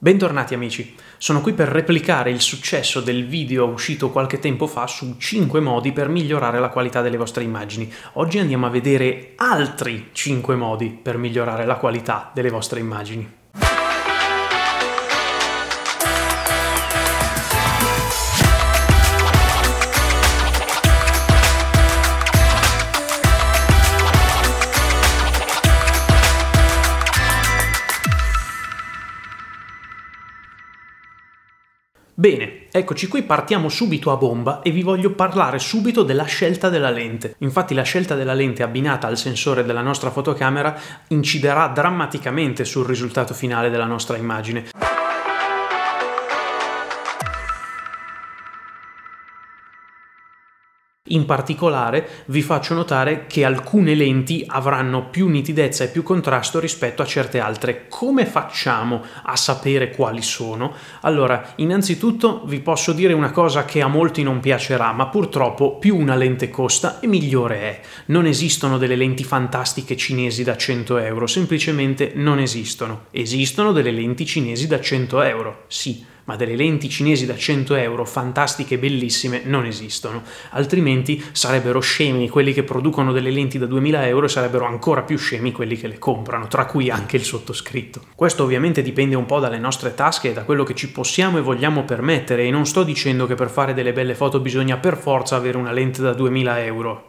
Bentornati amici, sono qui per replicare il successo del video uscito qualche tempo fa su 5 modi per migliorare la qualità delle vostre immagini. Oggi andiamo a vedere altri 5 modi per migliorare la qualità delle vostre immagini. Bene, eccoci qui, partiamo subito a bomba e vi voglio parlare subito della scelta della lente. Infatti la scelta della lente abbinata al sensore della nostra fotocamera inciderà drammaticamente sul risultato finale della nostra immagine. In particolare vi faccio notare che alcune lenti avranno più nitidezza e più contrasto rispetto a certe altre. Come facciamo a sapere quali sono? Allora, innanzitutto vi posso dire una cosa che a molti non piacerà, ma purtroppo più una lente costa e migliore è. Non esistono delle lenti fantastiche cinesi da 100 euro, semplicemente non esistono. Esistono delle lenti cinesi da 100 euro, sì ma delle lenti cinesi da 100 euro, fantastiche e bellissime, non esistono, altrimenti sarebbero scemi quelli che producono delle lenti da 2000 euro e sarebbero ancora più scemi quelli che le comprano, tra cui anche il sottoscritto. Questo ovviamente dipende un po' dalle nostre tasche e da quello che ci possiamo e vogliamo permettere e non sto dicendo che per fare delle belle foto bisogna per forza avere una lente da 2000 euro,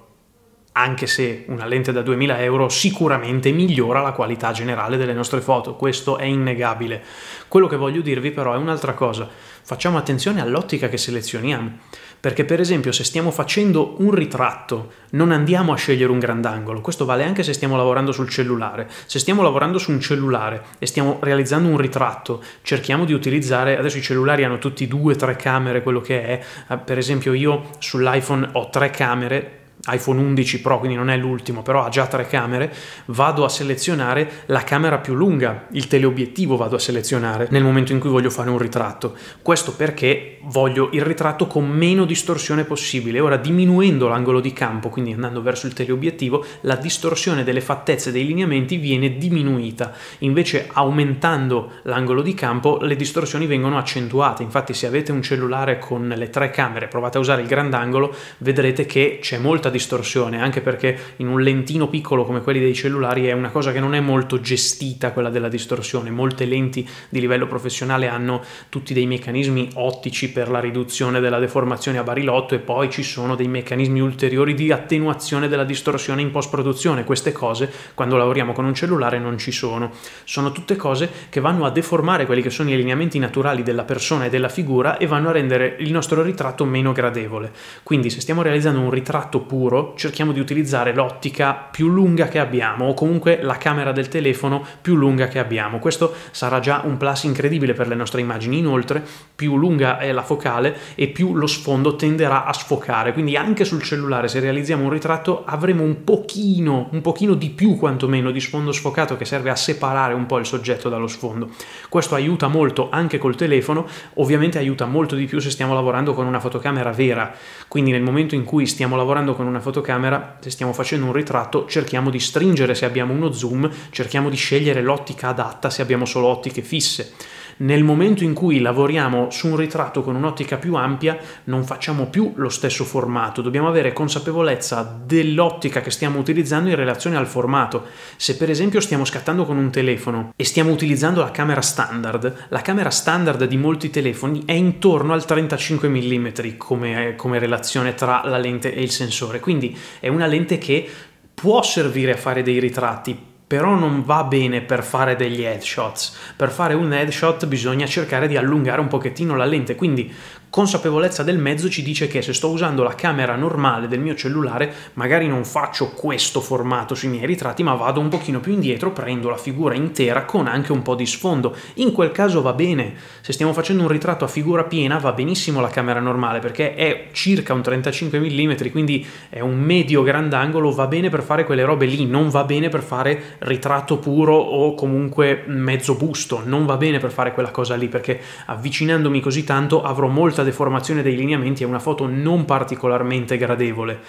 anche se una lente da 2000 euro sicuramente migliora la qualità generale delle nostre foto, questo è innegabile. Quello che voglio dirvi però è un'altra cosa, facciamo attenzione all'ottica che selezioniamo, perché per esempio se stiamo facendo un ritratto non andiamo a scegliere un grandangolo, questo vale anche se stiamo lavorando sul cellulare, se stiamo lavorando su un cellulare e stiamo realizzando un ritratto cerchiamo di utilizzare, adesso i cellulari hanno tutti due, tre camere, quello che è, eh, per esempio io sull'iPhone ho tre camere, iPhone 11 Pro, quindi non è l'ultimo, però ha già tre camere, vado a selezionare la camera più lunga, il teleobiettivo vado a selezionare nel momento in cui voglio fare un ritratto. Questo perché voglio il ritratto con meno distorsione possibile. Ora diminuendo l'angolo di campo, quindi andando verso il teleobiettivo, la distorsione delle fattezze dei lineamenti viene diminuita. Invece aumentando l'angolo di campo le distorsioni vengono accentuate. Infatti se avete un cellulare con le tre camere, provate a usare il grandangolo, vedrete che c'è molta distorsione distorsione, anche perché in un lentino piccolo come quelli dei cellulari è una cosa che non è molto gestita quella della distorsione. Molte lenti di livello professionale hanno tutti dei meccanismi ottici per la riduzione della deformazione a barilotto e poi ci sono dei meccanismi ulteriori di attenuazione della distorsione in post-produzione. Queste cose quando lavoriamo con un cellulare non ci sono. Sono tutte cose che vanno a deformare quelli che sono i lineamenti naturali della persona e della figura e vanno a rendere il nostro ritratto meno gradevole. Quindi se stiamo realizzando un ritratto puro lavoro cerchiamo di utilizzare l'ottica più lunga che abbiamo o comunque la camera del telefono più lunga che abbiamo. Questo sarà già un plus incredibile per le nostre immagini. Inoltre, più lunga è la focale e più lo sfondo tenderà a sfocare. Quindi anche sul cellulare, se realizziamo un ritratto, avremo un pochino, un pochino di più quantomeno di sfondo sfocato che serve a separare un po' il soggetto dallo sfondo. Questo aiuta molto anche col telefono, ovviamente aiuta molto di più se stiamo lavorando con una fotocamera vera. Quindi nel momento in cui stiamo lavorando con una fotocamera, se stiamo facendo un ritratto, cerchiamo di stringere se abbiamo uno zoom, cerchiamo di scegliere l'ottica adatta se abbiamo solo ottiche fisse. Nel momento in cui lavoriamo su un ritratto con un'ottica più ampia, non facciamo più lo stesso formato, dobbiamo avere consapevolezza dell'ottica che stiamo utilizzando in relazione al formato. Se per esempio stiamo scattando con un telefono e stiamo utilizzando la camera standard, la camera standard di molti telefoni è intorno al 35 mm come, come relazione tra la lente e il sensore, quindi è una lente che può servire a fare dei ritratti, però non va bene per fare degli headshots. Per fare un headshot bisogna cercare di allungare un pochettino la lente, quindi consapevolezza del mezzo ci dice che se sto usando la camera normale del mio cellulare magari non faccio questo formato sui miei ritratti ma vado un pochino più indietro, prendo la figura intera con anche un po' di sfondo. In quel caso va bene, se stiamo facendo un ritratto a figura piena va benissimo la camera normale perché è circa un 35 mm quindi è un medio grandangolo, va bene per fare quelle robe lì, non va bene per fare ritratto puro o comunque mezzo busto, non va bene per fare quella cosa lì perché avvicinandomi così tanto avrò molta questa deformazione dei lineamenti è una foto non particolarmente gradevole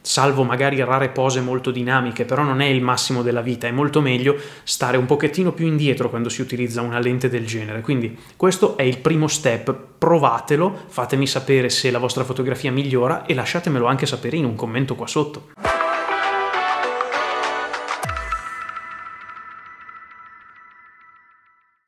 salvo magari rare pose molto dinamiche, però non è il massimo della vita, è molto meglio stare un pochettino più indietro quando si utilizza una lente del genere. Quindi questo è il primo step, provatelo, fatemi sapere se la vostra fotografia migliora e lasciatemelo anche sapere in un commento qua sotto.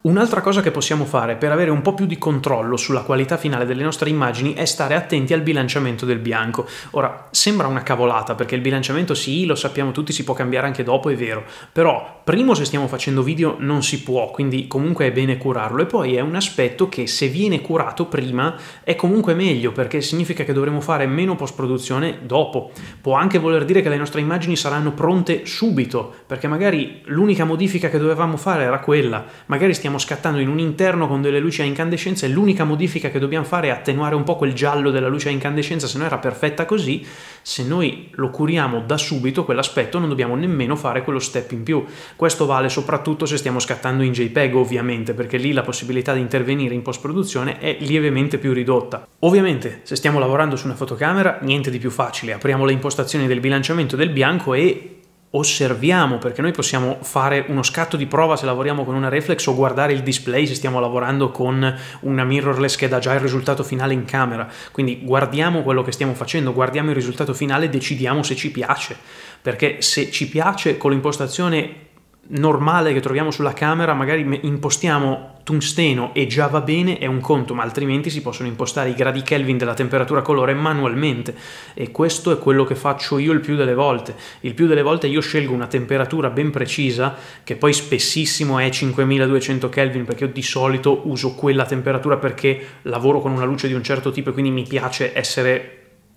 Un'altra cosa che possiamo fare per avere un po' più di controllo sulla qualità finale delle nostre immagini è stare attenti al bilanciamento del bianco. Ora, sembra una cavolata perché il bilanciamento sì, lo sappiamo tutti, si può cambiare anche dopo, è vero, però primo se stiamo facendo video non si può, quindi comunque è bene curarlo e poi è un aspetto che se viene curato prima è comunque meglio perché significa che dovremo fare meno post-produzione dopo. Può anche voler dire che le nostre immagini saranno pronte subito, perché magari l'unica modifica che dovevamo fare era quella, magari stiamo stiamo scattando in un interno con delle luci a incandescenza e l'unica modifica che dobbiamo fare è attenuare un po' quel giallo della luce a incandescenza, se no era perfetta così, se noi lo curiamo da subito quell'aspetto non dobbiamo nemmeno fare quello step in più. Questo vale soprattutto se stiamo scattando in JPEG ovviamente, perché lì la possibilità di intervenire in post-produzione è lievemente più ridotta. Ovviamente se stiamo lavorando su una fotocamera niente di più facile, apriamo le impostazioni del bilanciamento del bianco e osserviamo, perché noi possiamo fare uno scatto di prova se lavoriamo con una reflex o guardare il display se stiamo lavorando con una mirrorless che dà già il risultato finale in camera. Quindi guardiamo quello che stiamo facendo, guardiamo il risultato finale e decidiamo se ci piace, perché se ci piace con l'impostazione normale che troviamo sulla camera, magari impostiamo tungsteno e già va bene, è un conto, ma altrimenti si possono impostare i gradi Kelvin della temperatura colore manualmente e questo è quello che faccio io il più delle volte. Il più delle volte io scelgo una temperatura ben precisa, che poi spessissimo è 5200 Kelvin perché io di solito uso quella temperatura perché lavoro con una luce di un certo tipo e quindi mi piace essere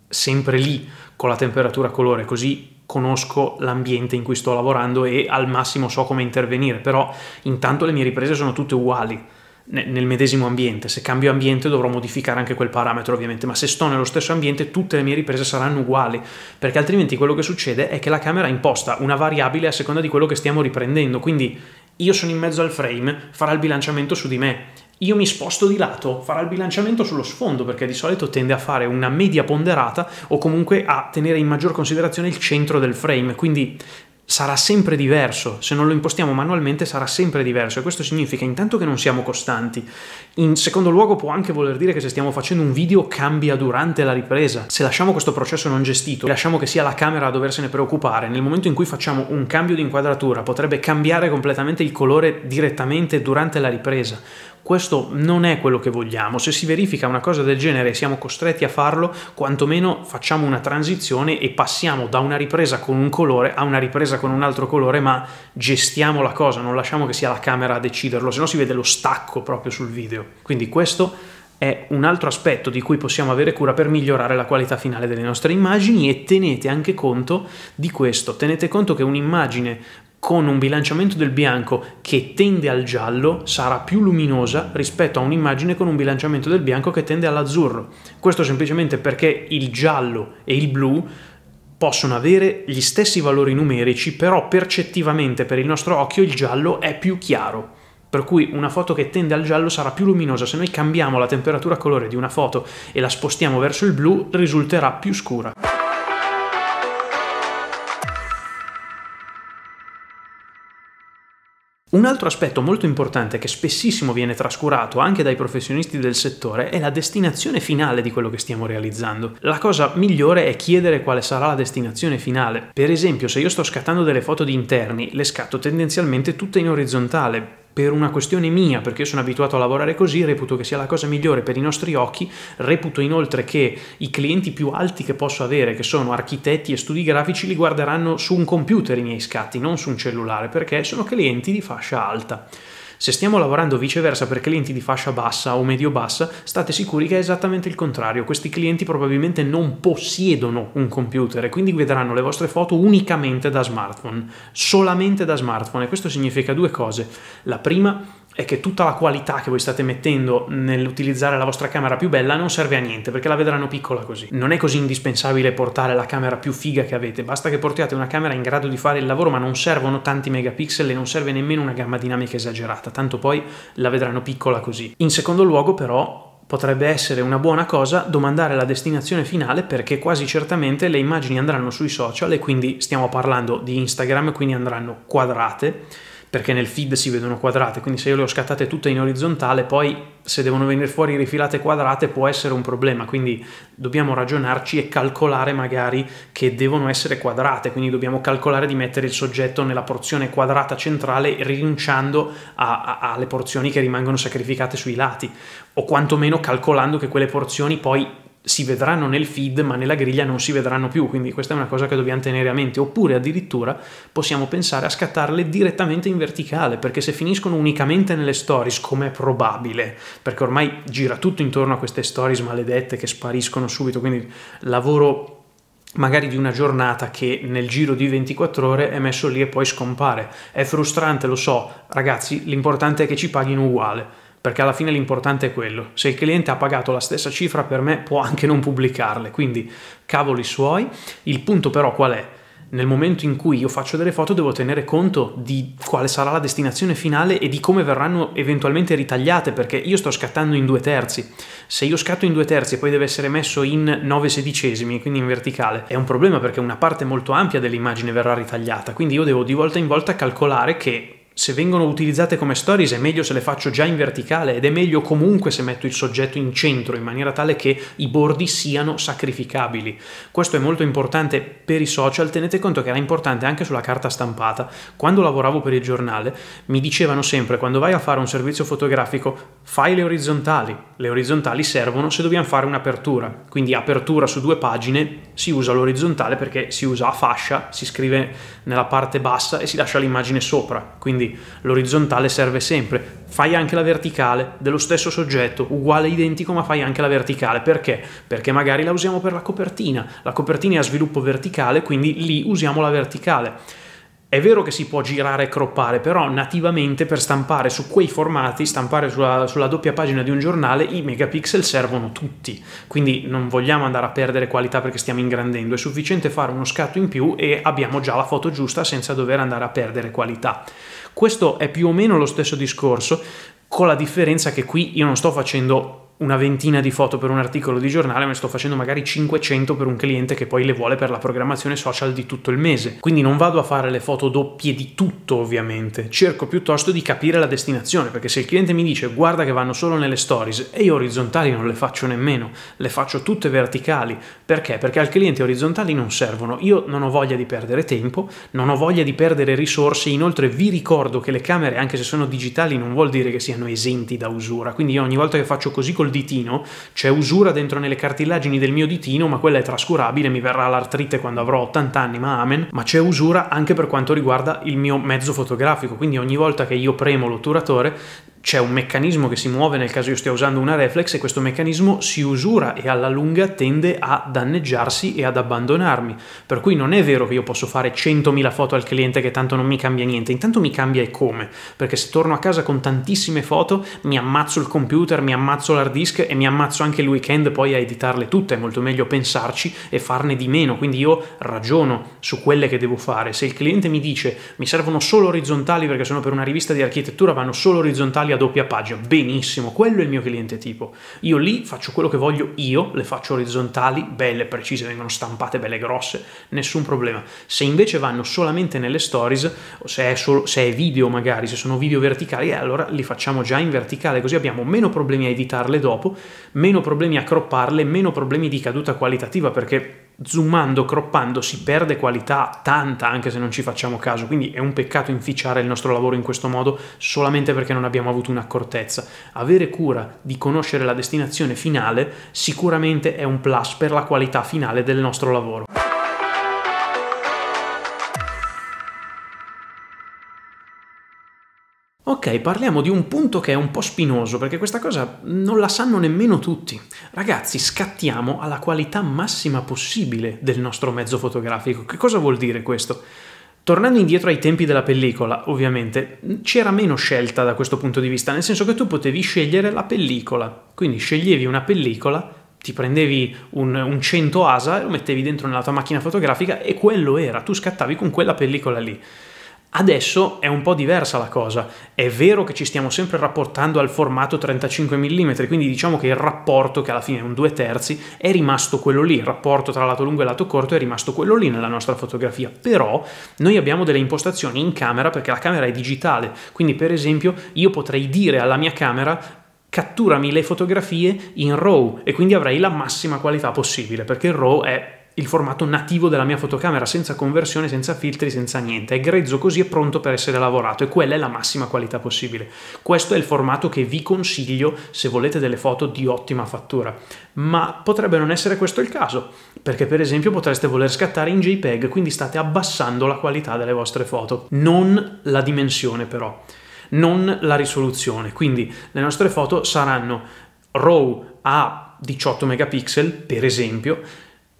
sempre lì con la temperatura colore, così conosco l'ambiente in cui sto lavorando e al massimo so come intervenire, però intanto le mie riprese sono tutte uguali nel medesimo ambiente, se cambio ambiente dovrò modificare anche quel parametro ovviamente, ma se sto nello stesso ambiente tutte le mie riprese saranno uguali, perché altrimenti quello che succede è che la camera imposta una variabile a seconda di quello che stiamo riprendendo, quindi io sono in mezzo al frame, farà il bilanciamento su di me io mi sposto di lato, farà il bilanciamento sullo sfondo perché di solito tende a fare una media ponderata o comunque a tenere in maggior considerazione il centro del frame, quindi sarà sempre diverso, se non lo impostiamo manualmente sarà sempre diverso e questo significa intanto che non siamo costanti. In secondo luogo può anche voler dire che se stiamo facendo un video cambia durante la ripresa. Se lasciamo questo processo non gestito, lasciamo che sia la camera a doversene preoccupare, nel momento in cui facciamo un cambio di inquadratura potrebbe cambiare completamente il colore direttamente durante la ripresa questo non è quello che vogliamo. Se si verifica una cosa del genere e siamo costretti a farlo, quantomeno facciamo una transizione e passiamo da una ripresa con un colore a una ripresa con un altro colore, ma gestiamo la cosa, non lasciamo che sia la camera a deciderlo, se no si vede lo stacco proprio sul video. Quindi questo è un altro aspetto di cui possiamo avere cura per migliorare la qualità finale delle nostre immagini e tenete anche conto di questo, tenete conto che un'immagine con un bilanciamento del bianco che tende al giallo sarà più luminosa rispetto a un'immagine con un bilanciamento del bianco che tende all'azzurro. Questo semplicemente perché il giallo e il blu possono avere gli stessi valori numerici, però percettivamente per il nostro occhio il giallo è più chiaro per cui una foto che tende al giallo sarà più luminosa, se noi cambiamo la temperatura colore di una foto e la spostiamo verso il blu risulterà più scura. Un altro aspetto molto importante che spessissimo viene trascurato anche dai professionisti del settore è la destinazione finale di quello che stiamo realizzando. La cosa migliore è chiedere quale sarà la destinazione finale. Per esempio, se io sto scattando delle foto di interni, le scatto tendenzialmente tutte in orizzontale, per una questione mia, perché sono abituato a lavorare così, reputo che sia la cosa migliore per i nostri occhi, reputo inoltre che i clienti più alti che posso avere, che sono architetti e studi grafici, li guarderanno su un computer i miei scatti, non su un cellulare, perché sono clienti di fascia alta. Se stiamo lavorando viceversa per clienti di fascia bassa o medio-bassa, state sicuri che è esattamente il contrario. Questi clienti probabilmente non possiedono un computer e quindi guideranno le vostre foto unicamente da smartphone, solamente da smartphone. E questo significa due cose. La prima è che tutta la qualità che voi state mettendo nell'utilizzare la vostra camera più bella non serve a niente perché la vedranno piccola così. Non è così indispensabile portare la camera più figa che avete, basta che portiate una camera in grado di fare il lavoro ma non servono tanti megapixel e non serve nemmeno una gamma dinamica esagerata, tanto poi la vedranno piccola così. In secondo luogo però potrebbe essere una buona cosa domandare la destinazione finale perché quasi certamente le immagini andranno sui social e quindi stiamo parlando di Instagram, quindi andranno quadrate perché nel feed si vedono quadrate, quindi se io le ho scattate tutte in orizzontale, poi se devono venire fuori rifilate quadrate può essere un problema, quindi dobbiamo ragionarci e calcolare magari che devono essere quadrate, quindi dobbiamo calcolare di mettere il soggetto nella porzione quadrata centrale rinunciando alle porzioni che rimangono sacrificate sui lati, o quantomeno calcolando che quelle porzioni poi si vedranno nel feed ma nella griglia non si vedranno più, quindi questa è una cosa che dobbiamo tenere a mente, oppure addirittura possiamo pensare a scattarle direttamente in verticale, perché se finiscono unicamente nelle stories, come è probabile, perché ormai gira tutto intorno a queste stories maledette che spariscono subito, quindi lavoro magari di una giornata che nel giro di 24 ore è messo lì e poi scompare. È frustrante, lo so, ragazzi, l'importante è che ci paghino uguale perché alla fine l'importante è quello. Se il cliente ha pagato la stessa cifra per me può anche non pubblicarle, quindi cavoli suoi. Il punto però qual è? Nel momento in cui io faccio delle foto devo tenere conto di quale sarà la destinazione finale e di come verranno eventualmente ritagliate, perché io sto scattando in due terzi. Se io scatto in due terzi e poi deve essere messo in 9 sedicesimi, quindi in verticale, è un problema perché una parte molto ampia dell'immagine verrà ritagliata, quindi io devo di volta in volta calcolare che se vengono utilizzate come stories è meglio se le faccio già in verticale ed è meglio comunque se metto il soggetto in centro in maniera tale che i bordi siano sacrificabili. Questo è molto importante per i social, tenete conto che era importante anche sulla carta stampata. Quando lavoravo per il giornale mi dicevano sempre quando vai a fare un servizio fotografico fai le orizzontali. Le orizzontali servono se dobbiamo fare un'apertura, quindi apertura su due pagine si usa l'orizzontale perché si usa a fascia, si scrive nella parte bassa e si lascia l'immagine sopra. Quindi quindi l'orizzontale serve sempre. Fai anche la verticale dello stesso soggetto, uguale identico, ma fai anche la verticale. Perché? Perché magari la usiamo per la copertina. La copertina è a sviluppo verticale, quindi lì usiamo la verticale. È vero che si può girare e croppare, però nativamente per stampare su quei formati, stampare sulla, sulla, doppia pagina di un giornale, i megapixel servono tutti. Quindi non vogliamo andare a perdere qualità perché stiamo ingrandendo, è sufficiente fare uno scatto in più e abbiamo già la foto giusta senza dover andare a perdere qualità. Questo è più o meno lo stesso discorso, con la differenza che qui io non sto facendo una ventina di foto per un articolo di giornale, ne sto facendo magari 500 per un cliente che poi le vuole per la programmazione social di tutto il mese. Quindi non vado a fare le foto doppie di tutto, ovviamente. Cerco piuttosto di capire la destinazione, perché se il cliente mi dice guarda che vanno solo nelle stories e io orizzontali non le faccio nemmeno, le faccio tutte verticali. Perché? Perché al cliente orizzontali non servono. Io non ho voglia di perdere tempo, non ho voglia di perdere risorse, inoltre vi ricordo che le camere, anche se sono digitali, non vuol dire che siano esenti da usura. Quindi io ogni volta che faccio così col ditino, c'è usura dentro nelle cartilagini del mio ditino, ma quella è trascurabile, mi verrà l'artrite quando avrò 80 anni, ma amen, ma c'è usura anche per quanto riguarda il mio mezzo fotografico, quindi ogni volta che io premo l'otturatore c'è un meccanismo che si muove nel caso io stia usando una reflex e questo meccanismo si usura e alla lunga tende a danneggiarsi e ad abbandonarmi. Per cui non è vero che io posso fare 100.000 foto al cliente che tanto non mi cambia niente, intanto mi cambia e come, perché se torno a casa con tantissime foto mi ammazzo il computer, mi ammazzo l'hard disk e mi ammazzo anche il weekend poi a editarle tutte, è molto meglio pensarci e farne di meno, quindi io ragiono su quelle che devo fare. Se il cliente mi dice mi servono solo orizzontali perché sono per una rivista di architettura, vanno solo orizzontali a doppia pagina, benissimo, quello è il mio cliente tipo. Io lì faccio quello che voglio io, le faccio orizzontali, belle, precise, vengono stampate, belle, grosse, nessun problema. Se invece vanno solamente nelle stories, o se è, solo, se è video magari, se sono video verticali, eh, allora li facciamo già in verticale, così abbiamo meno problemi a editarle dopo, meno problemi a cropparle, meno problemi di caduta qualitativa, perché zoomando, croppando, si perde qualità tanta anche se non ci facciamo caso, quindi è un peccato inficiare il nostro lavoro in questo modo solamente perché non abbiamo avuto un'accortezza. Avere cura di conoscere la destinazione finale sicuramente è un plus per la qualità finale del nostro lavoro. Ok, parliamo di un punto che è un po' spinoso, perché questa cosa non la sanno nemmeno tutti. Ragazzi, scattiamo alla qualità massima possibile del nostro mezzo fotografico. Che cosa vuol dire questo? Tornando indietro ai tempi della pellicola, ovviamente, c'era meno scelta da questo punto di vista, nel senso che tu potevi scegliere la pellicola. Quindi sceglievi una pellicola ti prendevi un, un 100 ASA, lo mettevi dentro nella tua macchina fotografica e quello era, tu scattavi con quella pellicola lì. Adesso è un po' diversa la cosa, è vero che ci stiamo sempre rapportando al formato 35 mm, quindi diciamo che il rapporto, che alla fine è un due terzi, è rimasto quello lì, il rapporto tra lato lungo e lato corto è rimasto quello lì nella nostra fotografia, però noi abbiamo delle impostazioni in camera perché la camera è digitale, quindi per esempio io potrei dire alla mia camera catturami le fotografie in RAW e quindi avrei la massima qualità possibile perché il RAW è il formato nativo della mia fotocamera, senza conversione, senza filtri, senza niente. È grezzo così e pronto per essere lavorato e quella è la massima qualità possibile. Questo è il formato che vi consiglio se volete delle foto di ottima fattura, ma potrebbe non essere questo il caso, perché per esempio potreste voler scattare in JPEG, quindi state abbassando la qualità delle vostre foto, non la dimensione però, non la risoluzione. Quindi le nostre foto saranno RAW a 18 megapixel, per esempio,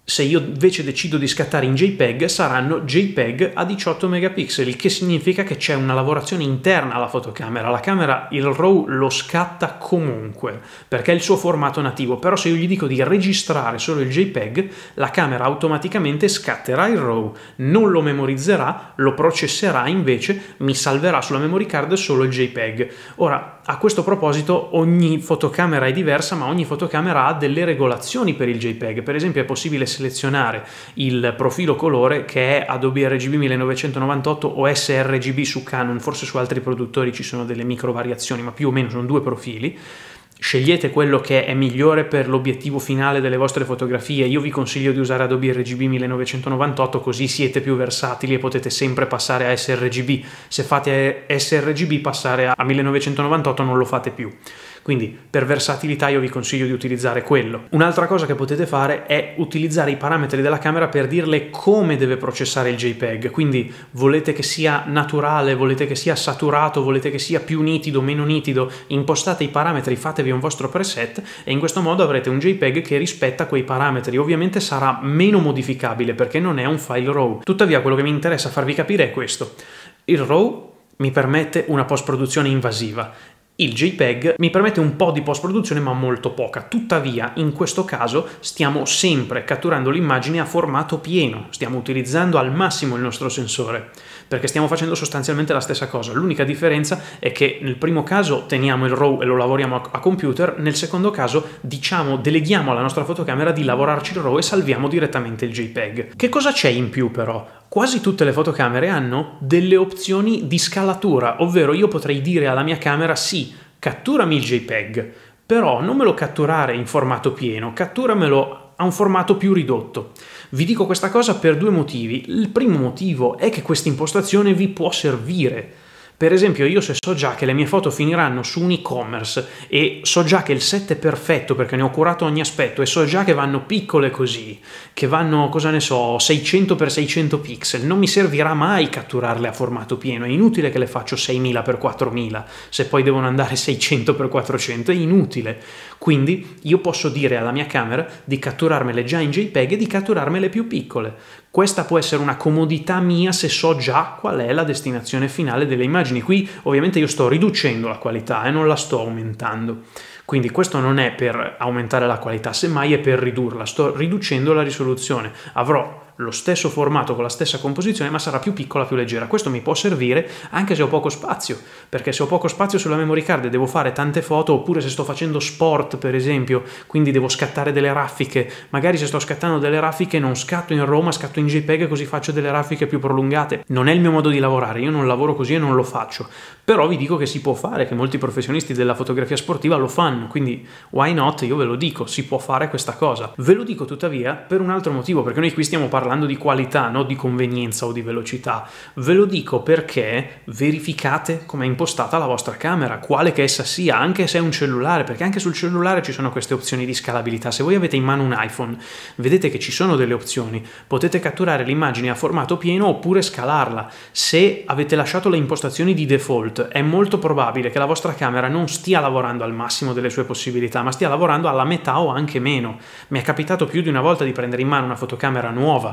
se io invece decido di scattare in JPEG saranno JPEG a 18 megapixel, il che significa che c'è una lavorazione interna alla fotocamera. La camera il RAW lo scatta comunque perché è il suo formato nativo, però se io gli dico di registrare solo il JPEG, la camera automaticamente scatterà il RAW, non lo memorizzerà, lo processerà invece, mi salverà sulla memory card solo il JPEG. Ora a questo proposito ogni fotocamera è diversa, ma ogni fotocamera ha delle regolazioni per il JPEG. Per esempio è possibile selezionare il profilo colore che è Adobe RGB 1998 o sRGB su Canon, forse su altri produttori ci sono delle micro variazioni, ma più o meno sono due profili scegliete quello che è migliore per l'obiettivo finale delle vostre fotografie. Io vi consiglio di usare Adobe RGB 1998 così siete più versatili e potete sempre passare a sRGB. Se fate sRGB passare a 1998 non lo fate più. Quindi per versatilità io vi consiglio di utilizzare quello. Un'altra cosa che potete fare è utilizzare i parametri della camera per dirle come deve processare il JPEG. Quindi volete che sia naturale, volete che sia saturato, volete che sia più nitido, meno nitido, impostate i parametri, fatevi un vostro preset e in questo modo avrete un JPEG che rispetta quei parametri. Ovviamente sarà meno modificabile perché non è un file RAW. Tuttavia quello che mi interessa farvi capire è questo. Il RAW mi permette una post-produzione invasiva il JPEG mi permette un po' di post-produzione ma molto poca, tuttavia in questo caso stiamo sempre catturando l'immagine a formato pieno, stiamo utilizzando al massimo il nostro sensore, perché stiamo facendo sostanzialmente la stessa cosa, l'unica differenza è che nel primo caso teniamo il RAW e lo lavoriamo a computer, nel secondo caso diciamo, deleghiamo alla nostra fotocamera di lavorarci il RAW e salviamo direttamente il JPEG. Che cosa c'è in più però? Quasi tutte le fotocamere hanno delle opzioni di scalatura, ovvero io potrei dire alla mia camera sì, catturami il JPEG, però non me lo catturare in formato pieno, catturamelo a un formato più ridotto. Vi dico questa cosa per due motivi. Il primo motivo è che questa impostazione vi può servire per esempio, io se so già che le mie foto finiranno su un e-commerce e so già che il set è perfetto perché ne ho curato ogni aspetto e so già che vanno piccole così, che vanno, cosa ne so, 600x600 pixel, non mi servirà mai catturarle a formato pieno, è inutile che le faccio 6000x4000, se poi devono andare 600x400, è inutile. Quindi io posso dire alla mia camera di catturarmele già in JPEG e di catturarmele più piccole. Questa può essere una comodità mia se so già qual è la destinazione finale delle immagini. Qui ovviamente io sto riducendo la qualità e eh, non la sto aumentando. Quindi questo non è per aumentare la qualità, semmai è per ridurla. Sto riducendo la risoluzione. Avrò lo stesso formato con la stessa composizione, ma sarà più piccola, più leggera. Questo mi può servire anche se ho poco spazio, perché se ho poco spazio sulla memory card e devo fare tante foto, oppure se sto facendo sport, per esempio, quindi devo scattare delle raffiche, magari se sto scattando delle raffiche non scatto in roma scatto in JPEG così faccio delle raffiche più prolungate. Non è il mio modo di lavorare, io non lavoro così e non lo faccio. Però vi dico che si può fare, che molti professionisti della fotografia sportiva lo fanno, quindi why not? Io ve lo dico, si può fare questa cosa. Ve lo dico tuttavia per un altro motivo, perché noi qui stiamo parlando parlando di qualità, non di convenienza o di velocità. Ve lo dico perché verificate come è impostata la vostra camera, quale che essa sia, anche se è un cellulare, perché anche sul cellulare ci sono queste opzioni di scalabilità. Se voi avete in mano un iPhone, vedete che ci sono delle opzioni. Potete catturare l'immagine a formato pieno oppure scalarla. Se avete lasciato le impostazioni di default, è molto probabile che la vostra camera non stia lavorando al massimo delle sue possibilità, ma stia lavorando alla metà o anche meno. Mi è capitato più di una volta di prendere in mano una fotocamera nuova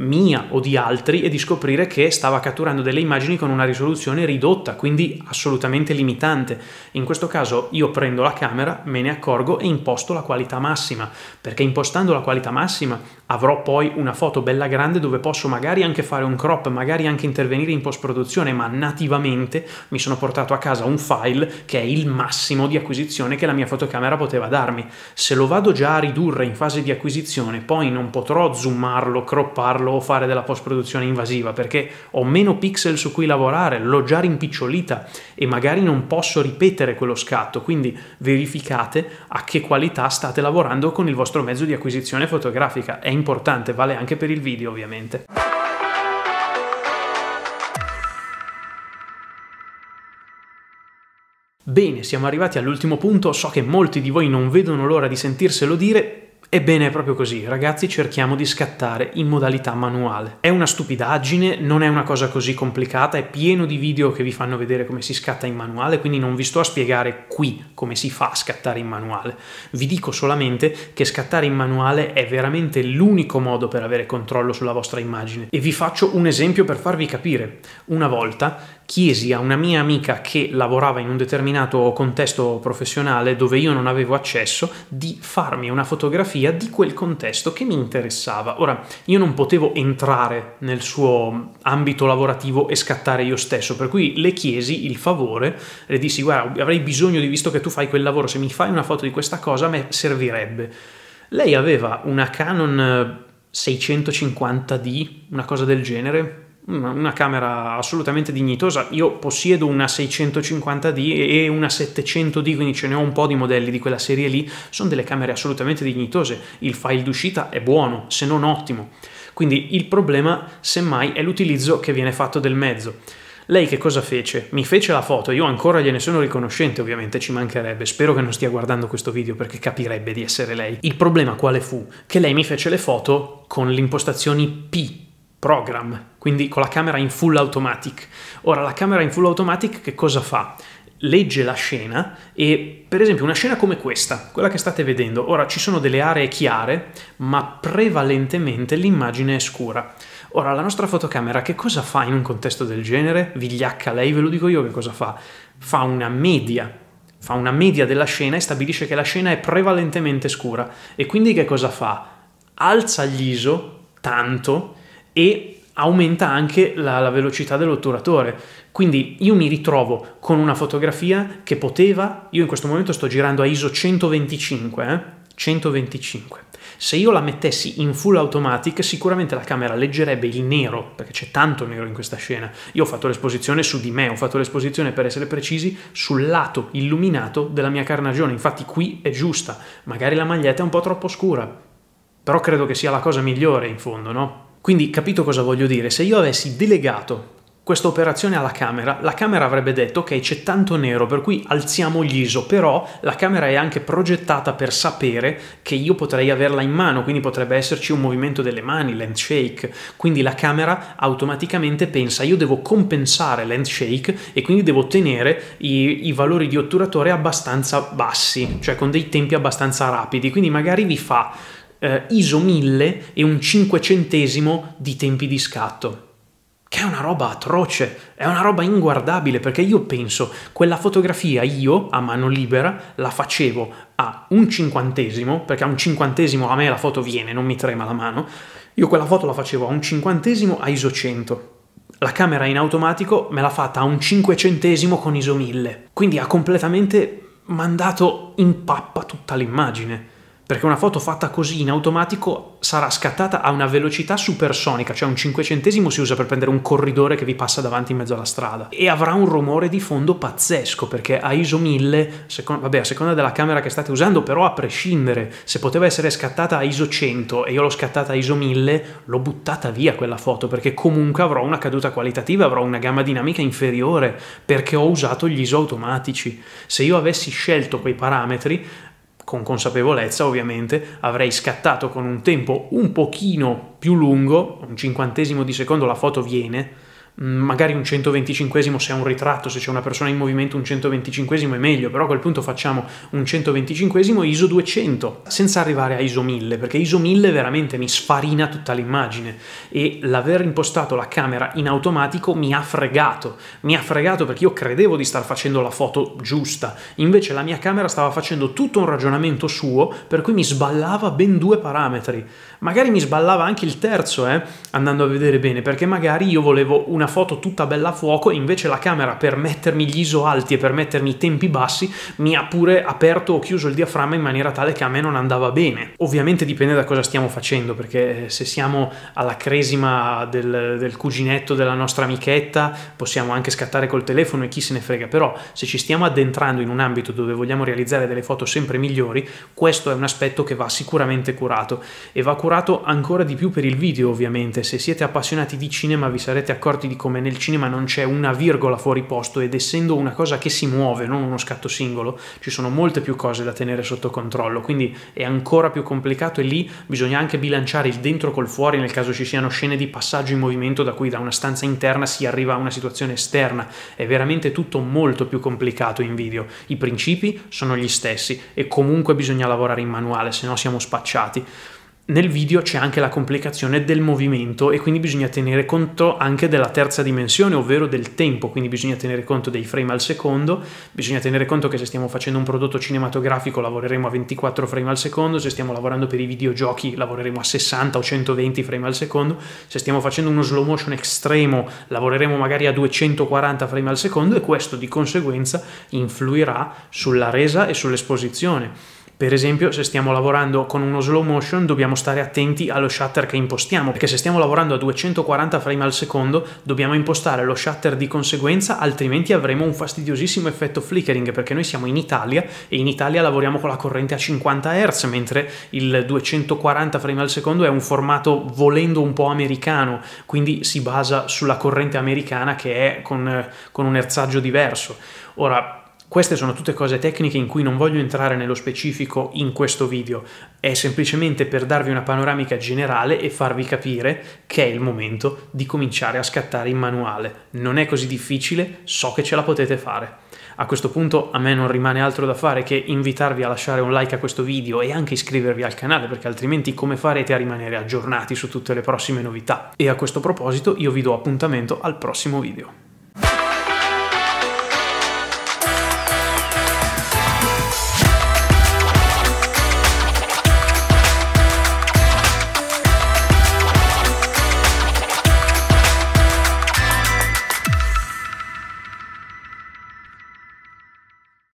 mia o di altri e di scoprire che stava catturando delle immagini con una risoluzione ridotta, quindi assolutamente limitante. In questo caso io prendo la camera, me ne accorgo e imposto la qualità massima, perché impostando la qualità massima avrò poi una foto bella grande dove posso magari anche fare un crop, magari anche intervenire in post-produzione, ma nativamente mi sono portato a casa un file che è il massimo di acquisizione che la mia fotocamera poteva darmi. Se lo vado già a ridurre in fase di acquisizione, poi non potrò zoomarlo, cropparlo, volevo fare della post-produzione invasiva perché ho meno pixel su cui lavorare, l'ho già rimpicciolita e magari non posso ripetere quello scatto, quindi verificate a che qualità state lavorando con il vostro mezzo di acquisizione fotografica, è importante, vale anche per il video ovviamente. Bene, siamo arrivati all'ultimo punto, so che molti di voi non vedono l'ora di sentirselo dire, Ebbene, è proprio così, ragazzi, cerchiamo di scattare in modalità manuale. È una stupidaggine, non è una cosa così complicata, è pieno di video che vi fanno vedere come si scatta in manuale, quindi non vi sto a spiegare qui come si fa a scattare in manuale. Vi dico solamente che scattare in manuale è veramente l'unico modo per avere controllo sulla vostra immagine e vi faccio un esempio per farvi capire. Una volta chiesi a una mia amica che lavorava in un determinato contesto professionale dove io non avevo accesso di farmi una fotografia di quel contesto che mi interessava. Ora, io non potevo entrare nel suo ambito lavorativo e scattare io stesso, per cui le chiesi il favore, le dissi guarda, avrei bisogno di visto che tu fai quel lavoro, se mi fai una foto di questa cosa a me servirebbe. Lei aveva una Canon 650D, una cosa del genere, una camera assolutamente dignitosa. Io possiedo una 650D e una 700D, quindi ce ne ho un po' di modelli di quella serie lì. Sono delle camere assolutamente dignitose. Il file d'uscita è buono, se non ottimo. Quindi il problema, semmai, è l'utilizzo che viene fatto del mezzo. Lei che cosa fece? Mi fece la foto, io ancora gliene sono riconoscente, ovviamente ci mancherebbe, spero che non stia guardando questo video perché capirebbe di essere lei. Il problema quale fu? Che lei mi fece le foto con le impostazioni P program, quindi con la camera in full automatic. Ora la camera in full automatic che cosa fa? legge la scena e per esempio una scena come questa, quella che state vedendo, ora ci sono delle aree chiare ma prevalentemente l'immagine è scura. Ora la nostra fotocamera che cosa fa in un contesto del genere? Vigliacca lei, ve lo dico io che cosa fa? Fa una media, fa una media della scena e stabilisce che la scena è prevalentemente scura e quindi che cosa fa? Alza gli ISO tanto e aumenta anche la, la velocità dell'otturatore. Quindi io mi ritrovo con una fotografia che poteva, io in questo momento sto girando a ISO 125, eh? 125. Se io la mettessi in full automatic, sicuramente la camera leggerebbe il nero, perché c'è tanto nero in questa scena. Io ho fatto l'esposizione su di me, ho fatto l'esposizione per essere precisi sul lato illuminato della mia carnagione. Infatti qui è giusta, magari la maglietta è un po' troppo scura, però credo che sia la cosa migliore in fondo, no? Quindi capito cosa voglio dire? Se io avessi delegato questa operazione alla Camera, la Camera avrebbe detto ok c'è tanto nero per cui alziamo gli ISO, però la Camera è anche progettata per sapere che io potrei averla in mano, quindi potrebbe esserci un movimento delle mani, l'handshake, quindi la Camera automaticamente pensa io devo compensare l'handshake e quindi devo tenere i, i valori di otturatore abbastanza bassi, cioè con dei tempi abbastanza rapidi, quindi magari vi fa eh, ISO 1000 e un 500 di tempi di scatto. Che è una roba atroce, è una roba inguardabile perché io penso quella fotografia io a mano libera la facevo a un cinquantesimo, perché a un cinquantesimo a me la foto viene, non mi trema la mano. Io quella foto la facevo a un cinquantesimo a ISO 100. La camera in automatico me l'ha fatta a un cinquecentesimo con ISO 1000, quindi ha completamente mandato in pappa tutta l'immagine perché una foto fatta così in automatico sarà scattata a una velocità supersonica, cioè un cinquecentesimo si usa per prendere un corridore che vi passa davanti in mezzo alla strada e avrà un rumore di fondo pazzesco perché a ISO 1000, secondo, vabbè a seconda della camera che state usando, però a prescindere, se poteva essere scattata a ISO 100 e io l'ho scattata a ISO 1000, l'ho buttata via quella foto perché comunque avrò una caduta qualitativa, avrò una gamma dinamica inferiore perché ho usato gli ISO automatici. Se io avessi scelto quei parametri con consapevolezza ovviamente, avrei scattato con un tempo un pochino più lungo, un cinquantesimo di secondo la foto viene, Mm, magari un 125 se è un ritratto, se c'è una persona in movimento un 125 è meglio, però a quel punto facciamo un 125 ISO 200 senza arrivare a ISO 1000 perché ISO 1000 veramente mi sfarina tutta l'immagine e l'aver impostato la camera in automatico mi ha fregato, mi ha fregato perché io credevo di star facendo la foto giusta, invece la mia camera stava facendo tutto un ragionamento suo per cui mi sballava ben due parametri. Magari mi sballava anche il terzo, eh, andando a vedere bene, perché magari io volevo una foto tutta bella a fuoco e invece la camera per mettermi gli ISO alti e per mettermi i tempi bassi mi ha pure aperto o chiuso il diaframma in maniera tale che a me non andava bene. Ovviamente dipende da cosa stiamo facendo, perché eh, se siamo alla cresima del, del cuginetto della nostra amichetta possiamo anche scattare col telefono e chi se ne frega, però se ci stiamo addentrando in un ambito dove vogliamo realizzare delle foto sempre migliori, questo è un aspetto che va sicuramente curato e va curato lavorato ancora di più per il video ovviamente, se siete appassionati di cinema vi sarete accorti di come nel cinema non c'è una virgola fuori posto ed essendo una cosa che si muove, non uno scatto singolo, ci sono molte più cose da tenere sotto controllo, quindi è ancora più complicato e lì bisogna anche bilanciare il dentro col fuori nel caso ci siano scene di passaggio in movimento da cui da una stanza interna si arriva a una situazione esterna, è veramente tutto molto più complicato in video, i principi sono gli stessi e comunque bisogna lavorare in manuale, se no siamo spacciati nel video c'è anche la complicazione del movimento e quindi bisogna tenere conto anche della terza dimensione, ovvero del tempo, quindi bisogna tenere conto dei frame al secondo, bisogna tenere conto che se stiamo facendo un prodotto cinematografico lavoreremo a 24 frame al secondo, se stiamo lavorando per i videogiochi lavoreremo a 60 o 120 frame al secondo, se stiamo facendo uno slow motion estremo lavoreremo magari a 240 frame al secondo e questo di conseguenza influirà sulla resa e sull'esposizione. Per esempio, se stiamo lavorando con uno slow motion, dobbiamo stare attenti allo shutter che impostiamo, perché se stiamo lavorando a 240 frame al secondo, dobbiamo impostare lo shutter di conseguenza, altrimenti avremo un fastidiosissimo effetto flickering, perché noi siamo in Italia e in Italia lavoriamo con la corrente a 50 Hz, mentre il 240 frame al secondo è un formato volendo un po' americano, quindi si basa sulla corrente americana che è con, con un erzaggio diverso. Ora, queste sono tutte cose tecniche in cui non voglio entrare nello specifico in questo video, è semplicemente per darvi una panoramica generale e farvi capire che è il momento di cominciare a scattare in manuale. Non è così difficile, so che ce la potete fare. A questo punto a me non rimane altro da fare che invitarvi a lasciare un like a questo video e anche iscrivervi al canale perché altrimenti come farete a rimanere aggiornati su tutte le prossime novità? E a questo proposito io vi do appuntamento al prossimo video.